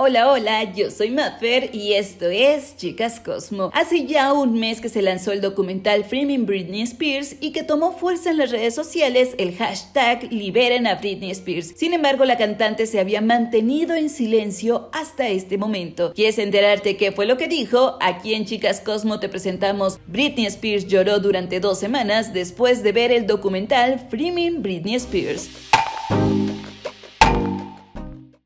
Hola, hola, yo soy Maffer y esto es Chicas Cosmo. Hace ya un mes que se lanzó el documental Framing Britney Spears y que tomó fuerza en las redes sociales el hashtag Liberen a Britney Spears. Sin embargo, la cantante se había mantenido en silencio hasta este momento. ¿Quieres enterarte qué fue lo que dijo? Aquí en Chicas Cosmo te presentamos Britney Spears lloró durante dos semanas después de ver el documental Framing Britney Spears.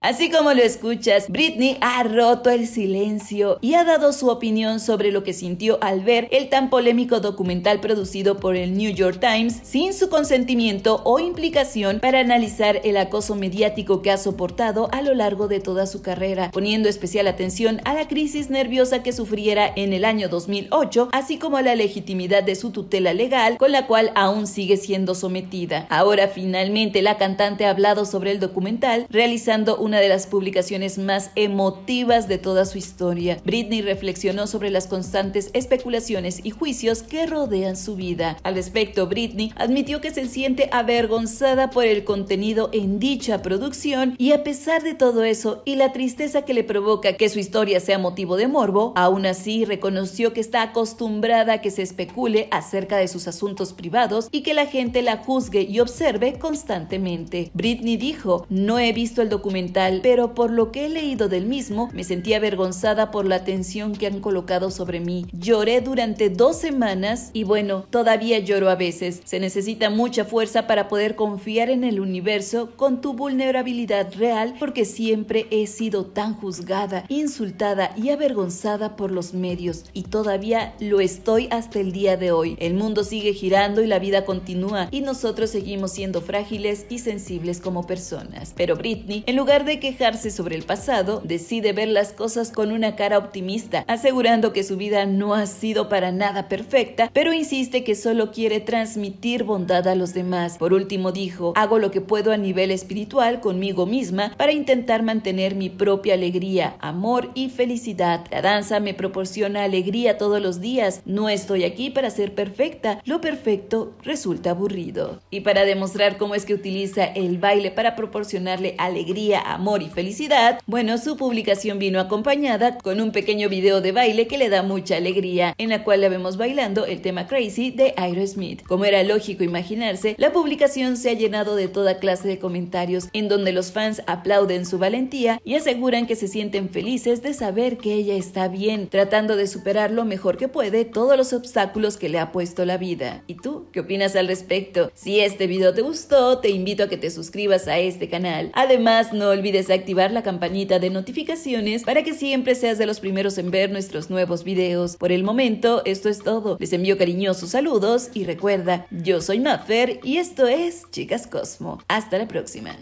Así como lo escuchas, Britney ha roto el silencio y ha dado su opinión sobre lo que sintió al ver el tan polémico documental producido por el New York Times sin su consentimiento o implicación para analizar el acoso mediático que ha soportado a lo largo de toda su carrera, poniendo especial atención a la crisis nerviosa que sufriera en el año 2008, así como a la legitimidad de su tutela legal con la cual aún sigue siendo sometida. Ahora finalmente la cantante ha hablado sobre el documental realizando un una de las publicaciones más emotivas de toda su historia. Britney reflexionó sobre las constantes especulaciones y juicios que rodean su vida. Al respecto, Britney admitió que se siente avergonzada por el contenido en dicha producción y a pesar de todo eso y la tristeza que le provoca que su historia sea motivo de morbo, aún así reconoció que está acostumbrada a que se especule acerca de sus asuntos privados y que la gente la juzgue y observe constantemente. Britney dijo, no he visto el documental pero por lo que he leído del mismo, me sentí avergonzada por la atención que han colocado sobre mí. Lloré durante dos semanas y bueno, todavía lloro a veces. Se necesita mucha fuerza para poder confiar en el universo con tu vulnerabilidad real porque siempre he sido tan juzgada, insultada y avergonzada por los medios y todavía lo estoy hasta el día de hoy. El mundo sigue girando y la vida continúa y nosotros seguimos siendo frágiles y sensibles como personas. Pero Britney, en lugar de quejarse sobre el pasado, decide ver las cosas con una cara optimista, asegurando que su vida no ha sido para nada perfecta, pero insiste que solo quiere transmitir bondad a los demás. Por último dijo, hago lo que puedo a nivel espiritual conmigo misma para intentar mantener mi propia alegría, amor y felicidad. La danza me proporciona alegría todos los días, no estoy aquí para ser perfecta, lo perfecto resulta aburrido. Y para demostrar cómo es que utiliza el baile para proporcionarle alegría, amor, Amor y Felicidad, bueno, su publicación vino acompañada con un pequeño video de baile que le da mucha alegría, en la cual la vemos bailando el tema Crazy de Smith. Como era lógico imaginarse, la publicación se ha llenado de toda clase de comentarios en donde los fans aplauden su valentía y aseguran que se sienten felices de saber que ella está bien, tratando de superar lo mejor que puede todos los obstáculos que le ha puesto la vida. ¿Y tú qué opinas al respecto? Si este video te gustó, te invito a que te suscribas a este canal. Además, no olvides desactivar la campanita de notificaciones para que siempre seas de los primeros en ver nuestros nuevos videos. Por el momento, esto es todo. Les envío cariñosos saludos y recuerda, yo soy Maffer y esto es Chicas Cosmo. Hasta la próxima.